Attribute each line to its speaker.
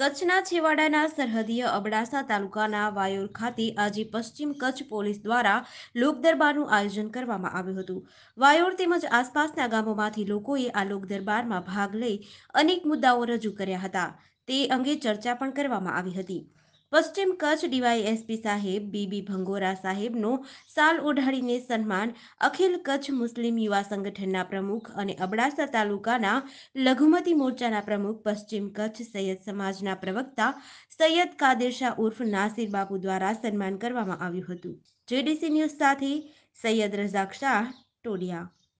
Speaker 1: કચ્છના છેવાડાના સરહદીય અબડાસા તાલુકાના વાયોર ખાતે આજે પશ્ચિમ કચ્છ પોલીસ દ્વારા લોકદરબારનું આયોજન કરવામાં આવ્યું હતું વાયોર તેમજ આસપાસના ગામોમાંથી લોકોએ આ લોકદરબારમાં ભાગ લઈ અનેક મુદ્દાઓ રજૂ કર્યા હતા તે અંગે ચર્ચા પણ કરવામાં આવી હતી પશ્ચિમ કચ્છ ડીવાયએસપી સાહેબ બીબી ભંગોરા સાહેબનું સાલ ઓઢાડીને સન્માન અખિલ કચ્છ મુસ્લિમ યુવા સંગઠનના પ્રમુખ અને અબડાસા તાલુકાના લઘુમતી મોરચાના પ્રમુખ પશ્ચિમ કચ્છ સૈયદ સમાજના પ્રવક્તા સૈયદ કાદર ઉર્ફ નાસિર બાપુ દ્વારા સન્માન કરવામાં આવ્યું હતું જેડીસી ન્યૂઝ સાથે સૈયદ રઝાક શાહ ટોડિયા